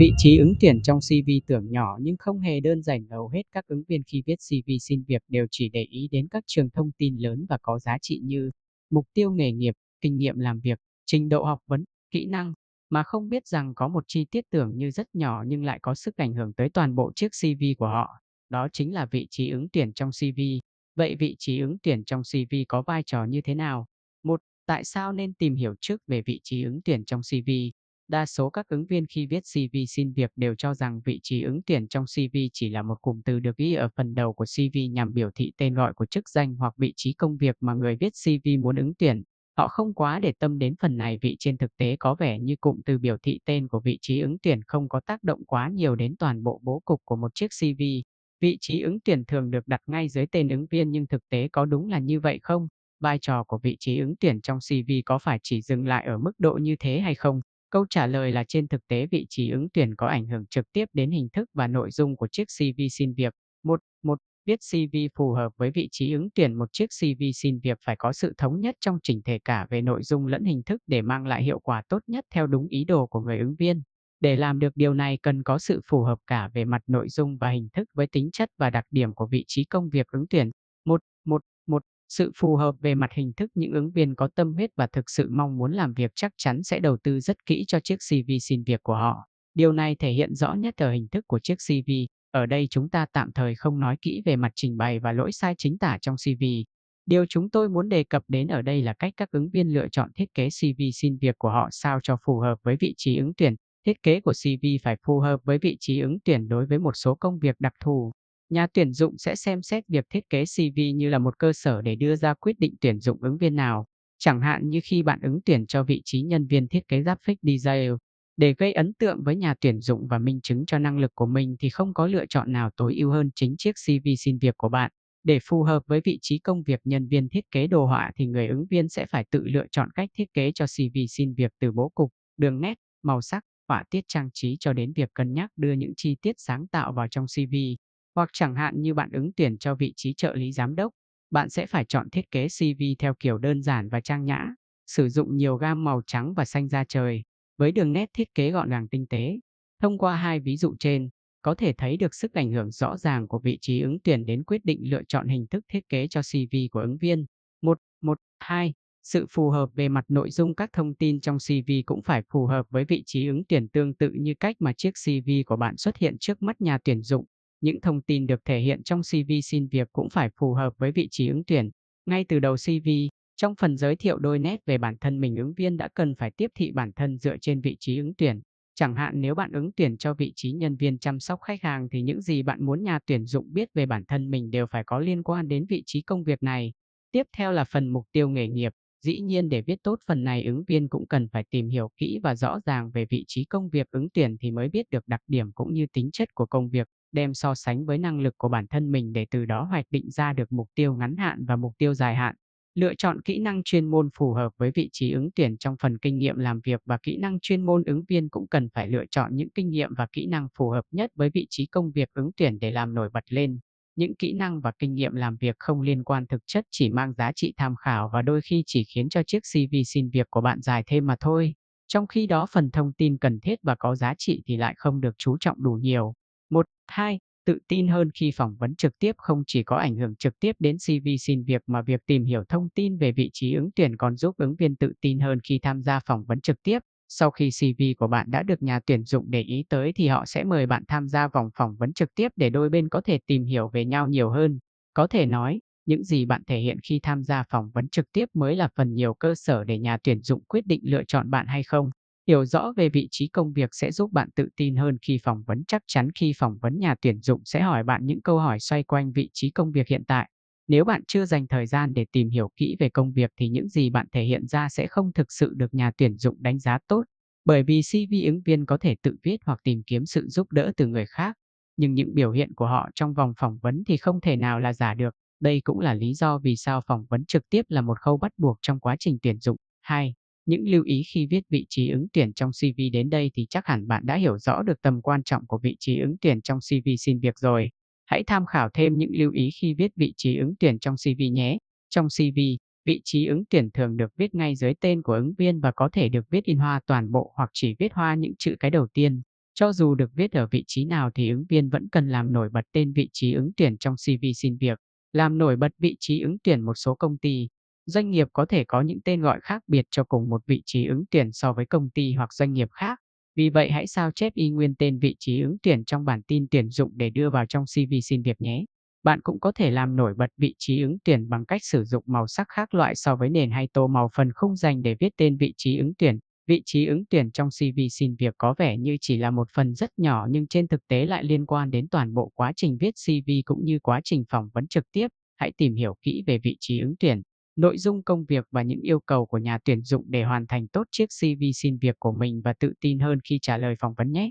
Vị trí ứng tuyển trong CV tưởng nhỏ nhưng không hề đơn giản hầu hết các ứng viên khi viết CV xin việc đều chỉ để ý đến các trường thông tin lớn và có giá trị như mục tiêu nghề nghiệp, kinh nghiệm làm việc, trình độ học vấn, kỹ năng, mà không biết rằng có một chi tiết tưởng như rất nhỏ nhưng lại có sức ảnh hưởng tới toàn bộ chiếc CV của họ. Đó chính là vị trí ứng tuyển trong CV. Vậy vị trí ứng tuyển trong CV có vai trò như thế nào? Một, Tại sao nên tìm hiểu trước về vị trí ứng tuyển trong CV? Đa số các ứng viên khi viết CV xin việc đều cho rằng vị trí ứng tuyển trong CV chỉ là một cụm từ được ghi ở phần đầu của CV nhằm biểu thị tên gọi của chức danh hoặc vị trí công việc mà người viết CV muốn ứng tuyển. Họ không quá để tâm đến phần này vì trên thực tế có vẻ như cụm từ biểu thị tên của vị trí ứng tuyển không có tác động quá nhiều đến toàn bộ bố cục của một chiếc CV. Vị trí ứng tuyển thường được đặt ngay dưới tên ứng viên nhưng thực tế có đúng là như vậy không? Vai trò của vị trí ứng tuyển trong CV có phải chỉ dừng lại ở mức độ như thế hay không? Câu trả lời là trên thực tế vị trí ứng tuyển có ảnh hưởng trực tiếp đến hình thức và nội dung của chiếc CV xin việc. 1. 1. Viết CV phù hợp với vị trí ứng tuyển một chiếc CV xin việc phải có sự thống nhất trong chỉnh thể cả về nội dung lẫn hình thức để mang lại hiệu quả tốt nhất theo đúng ý đồ của người ứng viên. Để làm được điều này cần có sự phù hợp cả về mặt nội dung và hình thức với tính chất và đặc điểm của vị trí công việc ứng tuyển sự phù hợp về mặt hình thức những ứng viên có tâm huyết và thực sự mong muốn làm việc chắc chắn sẽ đầu tư rất kỹ cho chiếc CV xin việc của họ. Điều này thể hiện rõ nhất ở hình thức của chiếc CV. Ở đây chúng ta tạm thời không nói kỹ về mặt trình bày và lỗi sai chính tả trong CV. Điều chúng tôi muốn đề cập đến ở đây là cách các ứng viên lựa chọn thiết kế CV xin việc của họ sao cho phù hợp với vị trí ứng tuyển. Thiết kế của CV phải phù hợp với vị trí ứng tuyển đối với một số công việc đặc thù nhà tuyển dụng sẽ xem xét việc thiết kế CV như là một cơ sở để đưa ra quyết định tuyển dụng ứng viên nào. Chẳng hạn như khi bạn ứng tuyển cho vị trí nhân viên thiết kế graphic design, để gây ấn tượng với nhà tuyển dụng và minh chứng cho năng lực của mình thì không có lựa chọn nào tối ưu hơn chính chiếc CV xin việc của bạn. Để phù hợp với vị trí công việc nhân viên thiết kế đồ họa thì người ứng viên sẽ phải tự lựa chọn cách thiết kế cho CV xin việc từ bố cục, đường nét, màu sắc, họa tiết trang trí cho đến việc cân nhắc đưa những chi tiết sáng tạo vào trong CV. Hoặc chẳng hạn như bạn ứng tuyển cho vị trí trợ lý giám đốc, bạn sẽ phải chọn thiết kế CV theo kiểu đơn giản và trang nhã, sử dụng nhiều gam màu trắng và xanh da trời, với đường nét thiết kế gọn gàng tinh tế. Thông qua hai ví dụ trên, có thể thấy được sức ảnh hưởng rõ ràng của vị trí ứng tuyển đến quyết định lựa chọn hình thức thiết kế cho CV của ứng viên. 1. 1. 2. Sự phù hợp về mặt nội dung các thông tin trong CV cũng phải phù hợp với vị trí ứng tuyển tương tự như cách mà chiếc CV của bạn xuất hiện trước mắt nhà tuyển dụng. Những thông tin được thể hiện trong CV xin việc cũng phải phù hợp với vị trí ứng tuyển. Ngay từ đầu CV, trong phần giới thiệu đôi nét về bản thân mình ứng viên đã cần phải tiếp thị bản thân dựa trên vị trí ứng tuyển. Chẳng hạn nếu bạn ứng tuyển cho vị trí nhân viên chăm sóc khách hàng thì những gì bạn muốn nhà tuyển dụng biết về bản thân mình đều phải có liên quan đến vị trí công việc này. Tiếp theo là phần mục tiêu nghề nghiệp. Dĩ nhiên để viết tốt phần này ứng viên cũng cần phải tìm hiểu kỹ và rõ ràng về vị trí công việc ứng tuyển thì mới biết được đặc điểm cũng như tính chất của công việc, đem so sánh với năng lực của bản thân mình để từ đó hoạch định ra được mục tiêu ngắn hạn và mục tiêu dài hạn. Lựa chọn kỹ năng chuyên môn phù hợp với vị trí ứng tuyển trong phần kinh nghiệm làm việc và kỹ năng chuyên môn ứng viên cũng cần phải lựa chọn những kinh nghiệm và kỹ năng phù hợp nhất với vị trí công việc ứng tuyển để làm nổi bật lên những kỹ năng và kinh nghiệm làm việc không liên quan thực chất chỉ mang giá trị tham khảo và đôi khi chỉ khiến cho chiếc CV xin việc của bạn dài thêm mà thôi. Trong khi đó phần thông tin cần thiết và có giá trị thì lại không được chú trọng đủ nhiều. 1. 2. Tự tin hơn khi phỏng vấn trực tiếp không chỉ có ảnh hưởng trực tiếp đến CV xin việc mà việc tìm hiểu thông tin về vị trí ứng tuyển còn giúp ứng viên tự tin hơn khi tham gia phỏng vấn trực tiếp. Sau khi CV của bạn đã được nhà tuyển dụng để ý tới thì họ sẽ mời bạn tham gia vòng phỏng vấn trực tiếp để đôi bên có thể tìm hiểu về nhau nhiều hơn. Có thể nói, những gì bạn thể hiện khi tham gia phỏng vấn trực tiếp mới là phần nhiều cơ sở để nhà tuyển dụng quyết định lựa chọn bạn hay không. Hiểu rõ về vị trí công việc sẽ giúp bạn tự tin hơn khi phỏng vấn chắc chắn khi phỏng vấn nhà tuyển dụng sẽ hỏi bạn những câu hỏi xoay quanh vị trí công việc hiện tại nếu bạn chưa dành thời gian để tìm hiểu kỹ về công việc thì những gì bạn thể hiện ra sẽ không thực sự được nhà tuyển dụng đánh giá tốt, bởi vì CV ứng viên có thể tự viết hoặc tìm kiếm sự giúp đỡ từ người khác, nhưng những biểu hiện của họ trong vòng phỏng vấn thì không thể nào là giả được. Đây cũng là lý do vì sao phỏng vấn trực tiếp là một khâu bắt buộc trong quá trình tuyển dụng. 2. Những lưu ý khi viết vị trí ứng tuyển trong CV đến đây thì chắc hẳn bạn đã hiểu rõ được tầm quan trọng của vị trí ứng tuyển trong CV xin việc rồi hãy tham khảo thêm những lưu ý khi viết vị trí ứng tuyển trong CV nhé. Trong CV, vị trí ứng tuyển thường được viết ngay dưới tên của ứng viên và có thể được viết in hoa toàn bộ hoặc chỉ viết hoa những chữ cái đầu tiên. Cho dù được viết ở vị trí nào thì ứng viên vẫn cần làm nổi bật tên vị trí ứng tuyển trong CV xin việc. Làm nổi bật vị trí ứng tuyển một số công ty, doanh nghiệp có thể có những tên gọi khác biệt cho cùng một vị trí ứng tuyển so với công ty hoặc doanh nghiệp khác. Vì vậy hãy sao chép y nguyên tên vị trí ứng tuyển trong bản tin tuyển dụng để đưa vào trong CV xin việc nhé. Bạn cũng có thể làm nổi bật vị trí ứng tuyển bằng cách sử dụng màu sắc khác loại so với nền hay tô màu phần khung dành để viết tên vị trí ứng tuyển. Vị trí ứng tuyển trong CV xin việc có vẻ như chỉ là một phần rất nhỏ nhưng trên thực tế lại liên quan đến toàn bộ quá trình viết CV cũng như quá trình phỏng vấn trực tiếp. Hãy tìm hiểu kỹ về vị trí ứng tuyển nội dung công việc và những yêu cầu của nhà tuyển dụng để hoàn thành tốt chiếc CV xin việc của mình và tự tin hơn khi trả lời phỏng vấn nhé.